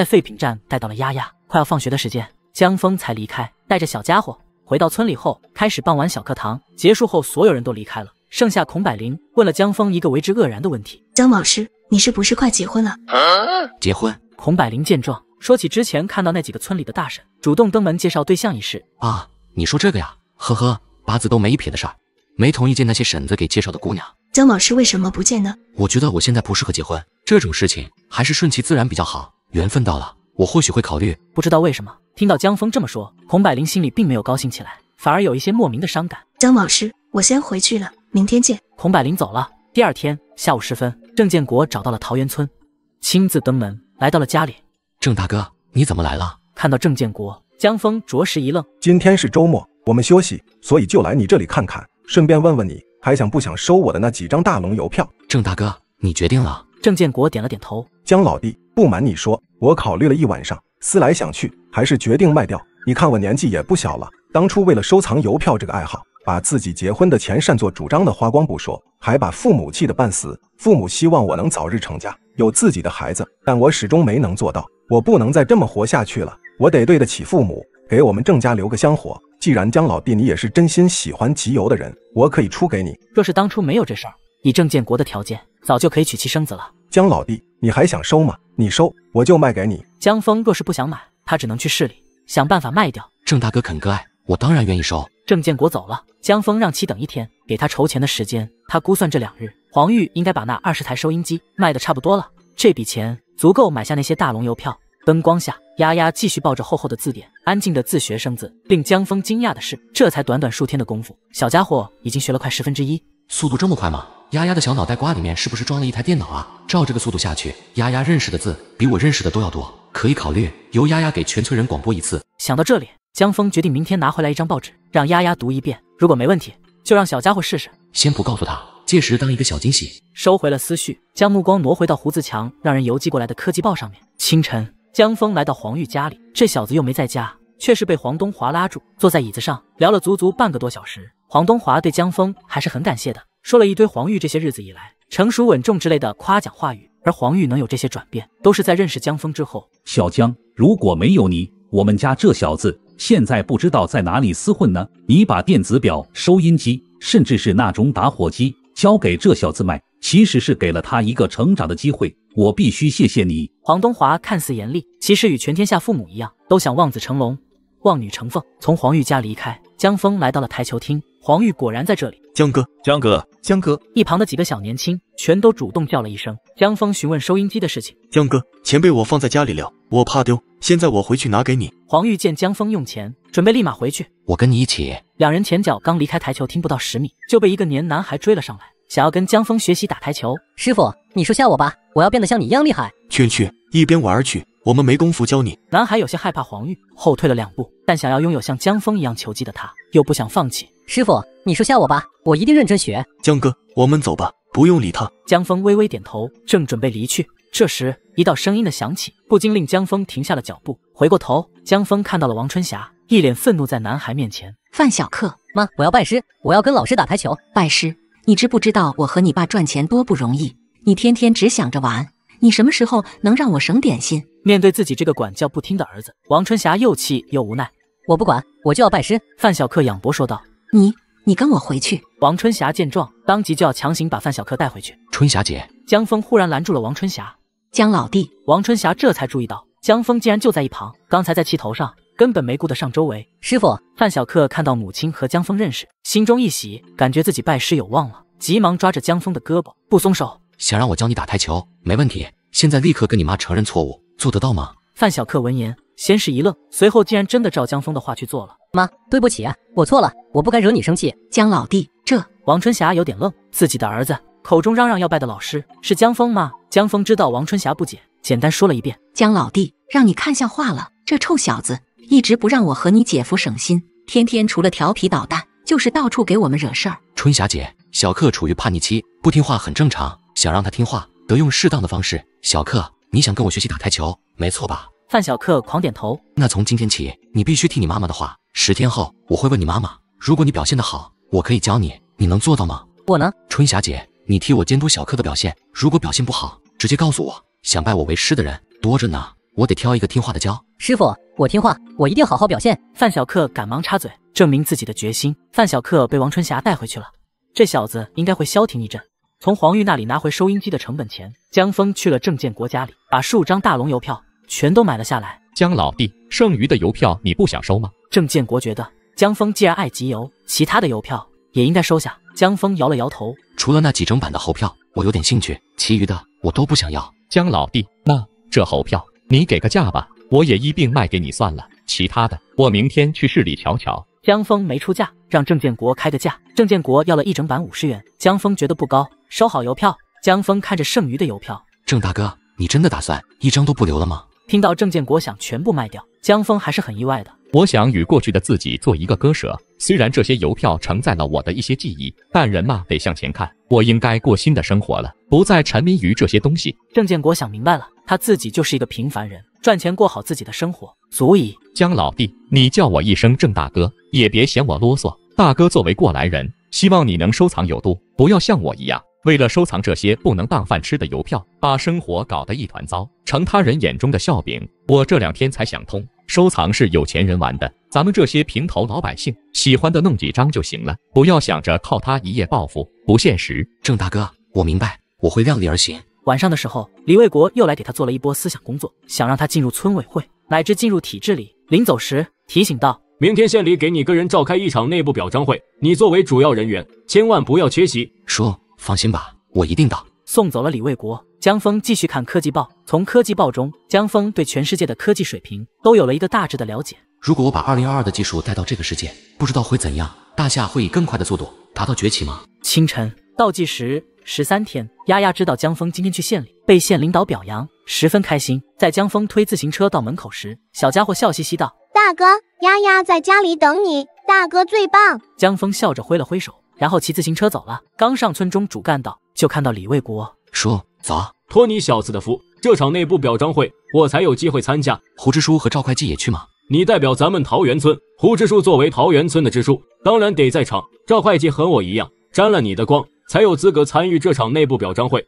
在废品站带到了丫丫，快要放学的时间，江峰才离开，带着小家伙回到村里后，开始傍晚小课堂。结束后，所有人都离开了，剩下孔百灵问了江峰一个为之愕然的问题：“江老师，你是不是快结婚了？”结婚。孔百灵见状，说起之前看到那几个村里的大婶主动登门介绍对象一事：“啊，你说这个呀？呵呵，八字都没一撇的事儿，没同意见那些婶子给介绍的姑娘。江老师为什么不见呢？我觉得我现在不适合结婚，这种事情还是顺其自然比较好。”缘分到了，我或许会考虑。不知道为什么，听到江峰这么说，孔百灵心里并没有高兴起来，反而有一些莫名的伤感。江老师，我先回去了，明天见。孔百灵走了。第二天下午时分，郑建国找到了桃源村，亲自登门来到了家里。郑大哥，你怎么来了？看到郑建国，江峰着实一愣。今天是周末，我们休息，所以就来你这里看看，顺便问问你还想不想收我的那几张大龙邮票。郑大哥，你决定了？郑建国点了点头。江老弟。不瞒你说，我考虑了一晚上，思来想去，还是决定卖掉。你看我年纪也不小了，当初为了收藏邮票这个爱好，把自己结婚的钱擅作主张的花光不说，还把父母气得半死。父母希望我能早日成家，有自己的孩子，但我始终没能做到。我不能再这么活下去了，我得对得起父母，给我们郑家留个香火。既然江老弟你也是真心喜欢集邮的人，我可以出给你。若是当初没有这事儿，以郑建国的条件，早就可以娶妻生子了。江老弟，你还想收吗？你收，我就卖给你。江峰若是不想买，他只能去市里想办法卖掉。郑大哥肯割爱，我当然愿意收。郑建国走了，江峰让其等一天，给他筹钱的时间。他估算这两日黄玉应该把那二十台收音机卖的差不多了，这笔钱足够买下那些大龙邮票。灯光下，丫丫继续抱着厚厚的字典，安静的自学生字。令江峰惊讶的是，这才短短数天的功夫，小家伙已经学了快十分之一，速度这么快吗？丫丫的小脑袋瓜里面是不是装了一台电脑啊？照这个速度下去，丫丫认识的字比我认识的都要多，可以考虑由丫丫给全村人广播一次。想到这里，江峰决定明天拿回来一张报纸，让丫丫读一遍。如果没问题，就让小家伙试试。先不告诉他，届时当一个小惊喜。收回了思绪，将目光挪回到胡子强让人邮寄过来的科技报上面。清晨，江峰来到黄玉家里，这小子又没在家，却是被黄东华拉住，坐在椅子上聊了足足半个多小时。黄东华对江峰还是很感谢的。说了一堆黄玉这些日子以来成熟稳重之类的夸奖话语，而黄玉能有这些转变，都是在认识江峰之后。小江，如果没有你，我们家这小子现在不知道在哪里厮混呢。你把电子表、收音机，甚至是那种打火机交给这小子卖，其实是给了他一个成长的机会。我必须谢谢你。黄东华看似严厉，其实与全天下父母一样，都想望子成龙，望女成凤。从黄玉家离开，江峰来到了台球厅。黄玉果然在这里，江哥，江哥，江哥！一旁的几个小年轻全都主动叫了一声。江峰询问收音机的事情，江哥，钱被我放在家里了，我怕丢，现在我回去拿给你。黄玉见江峰用钱，准备立马回去。我跟你一起。两人前脚刚离开台球厅不到十米，就被一个年男孩追了上来，想要跟江峰学习打台球。师傅，你说下我吧，我要变得像你一样厉害。去去，一边玩去，我们没工夫教你。男孩有些害怕黄玉，后退了两步，但想要拥有像江峰一样球技的他，又不想放弃。师傅，你说下我吧，我一定认真学。江哥，我们走吧，不用理他。江峰微微点头，正准备离去，这时一道声音的响起，不禁令江峰停下了脚步，回过头，江峰看到了王春霞一脸愤怒在男孩面前。范小克妈，我要拜师，我要跟老师打台球。拜师，你知不知道我和你爸赚钱多不容易？你天天只想着玩，你什么时候能让我省点心？面对自己这个管教不听的儿子，王春霞又气又无奈。我不管，我就要拜师。范小克仰脖说道。你你跟我回去！王春霞见状，当即就要强行把范小克带回去。春霞姐，江峰忽然拦住了王春霞。江老弟，王春霞这才注意到江峰竟然就在一旁。刚才在气头上，根本没顾得上周围。师傅，范小克看到母亲和江峰认识，心中一喜，感觉自己拜师有望了，急忙抓着江峰的胳膊不松手，想让我教你打台球，没问题。现在立刻跟你妈承认错误，做得到吗？范小克闻言。先是一愣，随后竟然真的照江峰的话去做了妈，对不起啊，我错了，我不该惹你生气，江老弟。这王春霞有点愣，自己的儿子口中嚷嚷要拜的老师是江峰吗？江峰知道王春霞不解，简单说了一遍：江老弟，让你看笑话了，这臭小子一直不让我和你姐夫省心，天天除了调皮捣蛋，就是到处给我们惹事儿。春霞姐，小克处于叛逆期，不听话很正常，想让他听话，得用适当的方式。小克，你想跟我学习打台球，没错吧？范小克狂点头。那从今天起，你必须听你妈妈的话。十天后，我会问你妈妈。如果你表现得好，我可以教你。你能做到吗？我能。春霞姐，你替我监督小克的表现。如果表现不好，直接告诉我。想拜我为师的人多着呢，我得挑一个听话的教。师傅，我听话，我一定好好表现。范小克赶忙插嘴，证明自己的决心。范小克被王春霞带回去了。这小子应该会消停一阵。从黄玉那里拿回收音机的成本钱。江峰去了郑建国家里，把数张大龙邮票。全都买了下来，江老弟，剩余的邮票你不想收吗？郑建国觉得江峰既然爱集邮，其他的邮票也应该收下。江峰摇了摇头，除了那几整版的猴票，我有点兴趣，其余的我都不想要。江老弟，那这猴票你给个价吧，我也一并卖给你算了。其他的我明天去市里瞧瞧。江峰没出价，让郑建国开个价。郑建国要了一整版五十元，江峰觉得不高，收好邮票。江峰看着剩余的邮票，郑大哥，你真的打算一张都不留了吗？听到郑建国想全部卖掉，江峰还是很意外的。我想与过去的自己做一个割舍，虽然这些邮票承载了我的一些记忆，但人嘛得向前看。我应该过新的生活了，不再沉迷于这些东西。郑建国想明白了，他自己就是一个平凡人，赚钱过好自己的生活，所以江老弟，你叫我一声郑大哥，也别嫌我啰嗦。大哥作为过来人，希望你能收藏有度，不要像我一样。为了收藏这些不能当饭吃的邮票，把生活搞得一团糟，成他人眼中的笑柄。我这两天才想通，收藏是有钱人玩的，咱们这些平头老百姓，喜欢的弄几张就行了，不要想着靠它一夜暴富，不现实。郑大哥，我明白，我会量力而行。晚上的时候，李卫国又来给他做了一波思想工作，想让他进入村委会，乃至进入体制里。临走时提醒道：明天县里给你个人召开一场内部表彰会，你作为主要人员，千万不要缺席。说。放心吧，我一定到。送走了李卫国，江峰继续看科技报。从科技报中，江峰对全世界的科技水平都有了一个大致的了解。如果我把二零二二的技术带到这个世界，不知道会怎样？大夏会以更快的速度达到崛起吗？清晨，倒计时十三天。丫丫知道江峰今天去县里被县领导表扬，十分开心。在江峰推自行车到门口时，小家伙笑嘻嘻道：“大哥，丫丫在家里等你。大哥最棒。”江峰笑着挥了挥手。然后骑自行车走了。刚上村中主干道，就看到李卫国说：“咋？托你小子的福，这场内部表彰会我才有机会参加。胡支书和赵会计也去吗？你代表咱们桃源村，胡支书作为桃源村的支书，当然得在场。赵会计和我一样，沾了你的光，才有资格参与这场内部表彰会。”